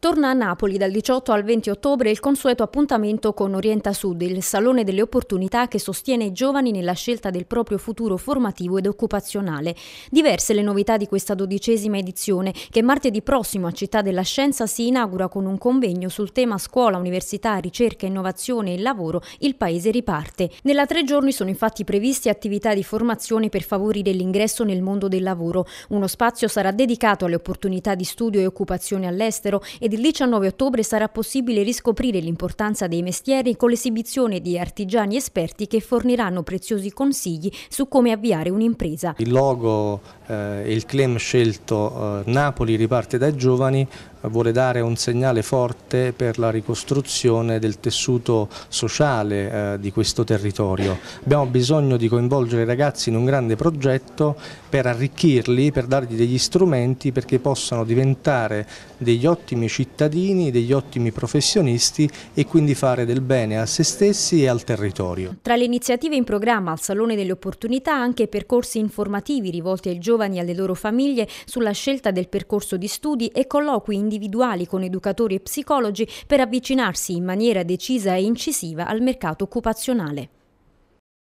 Torna a Napoli dal 18 al 20 ottobre il consueto appuntamento con Orienta Sud, il salone delle opportunità che sostiene i giovani nella scelta del proprio futuro formativo ed occupazionale. Diverse le novità di questa dodicesima edizione, che martedì prossimo a Città della Scienza si inaugura con un convegno sul tema scuola, università, ricerca, innovazione e lavoro, il paese riparte. Nella tre giorni sono infatti previsti attività di formazione per favorire l'ingresso nel mondo del lavoro. Uno spazio sarà dedicato alle opportunità di studio e occupazione all'estero e ed il 19 ottobre sarà possibile riscoprire l'importanza dei mestieri con l'esibizione di artigiani esperti che forniranno preziosi consigli su come avviare un'impresa. Il logo eh, e eh, il claim scelto eh, Napoli riparte dai giovani vuole dare un segnale forte per la ricostruzione del tessuto sociale eh, di questo territorio. Abbiamo bisogno di coinvolgere i ragazzi in un grande progetto per arricchirli, per dargli degli strumenti perché possano diventare degli ottimi cittadini, degli ottimi professionisti e quindi fare del bene a se stessi e al territorio. Tra le iniziative in programma al Salone delle Opportunità anche percorsi informativi rivolti ai giovani e alle loro famiglie sulla scelta del percorso di studi e colloqui in individuali con educatori e psicologi per avvicinarsi in maniera decisa e incisiva al mercato occupazionale.